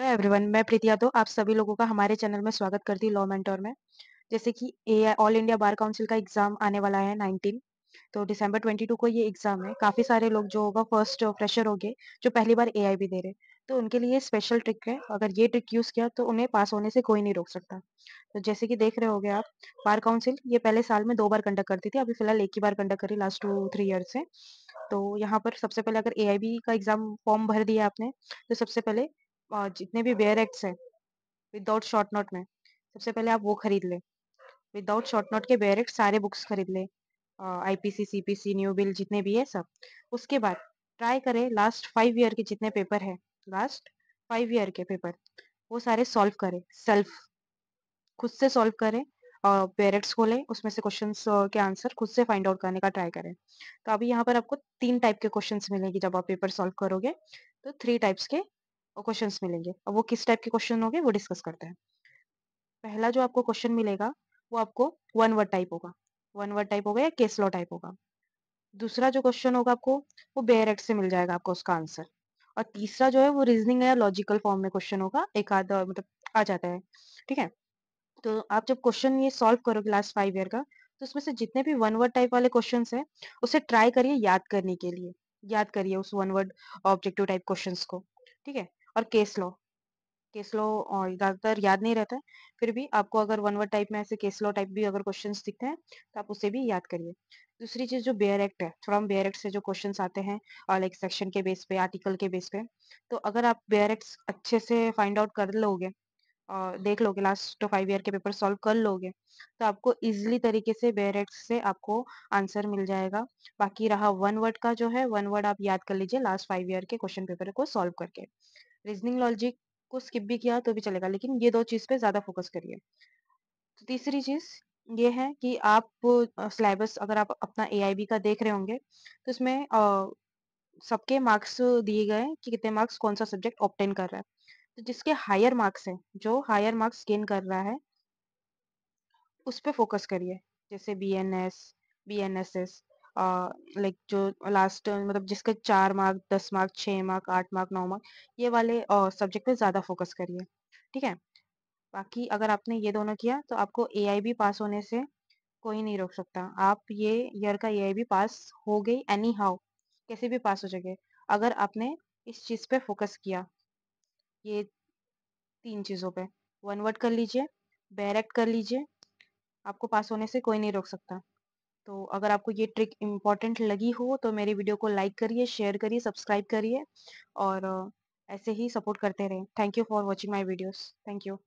hello everyone मैं प्रीति यादव तो आप सभी लोगों का हमारे चैनल में स्वागत करती हूँ लॉ मेंटोर में जैसे कि a all India bar council का एग्जाम आने वाला है 19 तो दिसंबर 22 को ये एग्जाम है काफी सारे लोग जो होगा फर्स्ट फ्रेशर हो गए जो पहली बार ए भी दे रहे तो उनके लिए स्पेशल ट्रिक है अगर ये ट्रिक यूज किया तो उन्हें पास होने से कोई नहीं रोक सकता तो जैसे कि देख रहे हो आप बार काउंसिल ये पहले साल में दो बार कंडक्ट करती थी अभी फिलहाल एक ही बार कंडक्ट करी लास्ट टू थ्री ईयर से तो यहाँ पर सबसे पहले अगर ए का एग्जाम फॉर्म भर दिया आपने तो सबसे पहले जितने भी बेयर एक्ट्स हैं विदाउट शॉर्ट नोट में सबसे पहले आप वो खरीद ले विदाउट शॉर्ट नोट के बेयर एक्ट सारे बुक्स खरीद ले आईपीसी सीपीसी न्यू बिल जितने भी है सब उसके बाद ट्राई करें लास्ट फाइव ईयर के जितने पेपर है लास्ट फाइव ईयर के पेपर वो सारे सॉल्व करें सेल्फ खुद से सॉल्व करें पेरेट्स को लें उसमें से क्वेश्चंस के आंसर खुद से फाइंड आउट करने का ट्राई करें तो अभी यहाँ पर आपको तीन टाइप के क्वेश्चंस मिलेंगे जब आप पेपर सॉल्व करोगे तो थ्री टाइप्स के और क्वेश्चंस मिलेंगे अब वो किस टाइप के क्वेश्चन होंगे वो डिस्कस करते हैं पहला जो आपको क्वेश्चन मिलेगा वो आपको वन वर्ड टाइप होगा वन वर्ड टाइप होगा या केस लॉ टाइप होगा दूसरा जो क्वेश्चन होगा आपको वो बेयर एक्ट से मिल जाएगा आपको उसका आंसर और तीसरा जो है वो रीजनिंग या लॉजिकल फॉर्म में क्वेश्चन होगा एक आध मतलब आ जाता है ठीक है तो आप जब क्वेश्चन ये सॉल्व करोगे लास्ट फाइव ईयर का तो उसमें से जितने भी वन वर्ड टाइप वाले क्वेश्चन है उसे ट्राई करिए याद करने के लिए याद करिए उस one word objective type question को ठीक है और केस लो केस लॉ ज्यादातर याद नहीं रहता है फिर भी आपको अगर वन वर्ड टाइप में ऐसे केस लो टाइप भी अगर क्वेश्चन दिखते हैं तो आप उसे भी याद करिए दूसरी चीज जो बेयर एक्ट है थोड़ा हम बेयर एक्ट से जो क्वेश्चन आते हैं लाइक सेक्शन के बेस पे आर्टिकल के बेस पे तो अगर आप बेयर एक्ट अच्छे से फाइंड आउट कर लोगे और देख लोगे लास्ट फाइव ईयर के पेपर सॉल्व कर लोगे तो आपको इजिली तरीके से बेयर एक्ट से आपको आंसर मिल जाएगा बाकी रहा वन वर्ड का जो है वन वर्ड आप याद कर लीजिए लास्ट फाइव ईयर के क्वेश्चन पेपर को सॉल्व करके रीजनिंग लॉजिक को स्किप भी किया तो भी चलेगा लेकिन ये दो चीज़ पे ज़्यादा फोकस करिए तो तीसरी चीज़ ये है कि आप सिलेबस अगर आप अपना ए का देख रहे होंगे तो इसमें सबके मार्क्स दिए गए कि कितने मार्क्स कौन सा सब्जेक्ट ऑप्टेन कर रहा है तो जिसके हायर मार्क्स हैं जो हायर मार्क्स गेन कर रहा है उस पर फोकस करिए जैसे B N S B N S S like जो लास्ट मतलब जिसके चार मार्क दस मार्क छः मार्क आठ मार्क नौ मार्क ये वाले सब्जेक्ट पे ज़्यादा फोकस करिए ठीक है बाकी अगर आपने ये दोनों किया तो आपको ए भी पास होने से कोई नहीं रोक सकता आप ये ईयर का ए भी पास हो गई एनी हाउ कैसे भी पास हो जाएंगे अगर आपने इस चीज़ पे फोकस किया ये तीन चीज़ों पे वन वर्ड कर लीजिए डायरेक्ट कर लीजिए आपको पास होने से कोई नहीं रोक सकता तो अगर आपको ये ट्रिक इम्पॉर्टेंट लगी हो तो मेरे वीडियो को लाइक करिए शेयर करिए सब्सक्राइब करिए और ऐसे ही सपोर्ट करते रहें thank you for watching my videos thank you